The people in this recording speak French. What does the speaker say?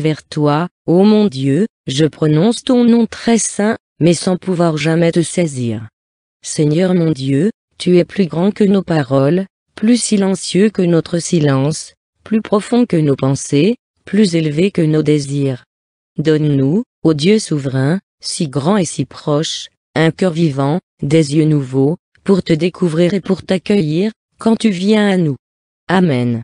vers toi, ô mon Dieu, je prononce ton nom très saint, mais sans pouvoir jamais te saisir. Seigneur mon Dieu, tu es plus grand que nos paroles, plus silencieux que notre silence, plus profond que nos pensées, plus élevé que nos désirs. Donne-nous, ô Dieu souverain, si grand et si proche, un cœur vivant, des yeux nouveaux, pour te découvrir et pour t'accueillir, quand tu viens à nous. Amen.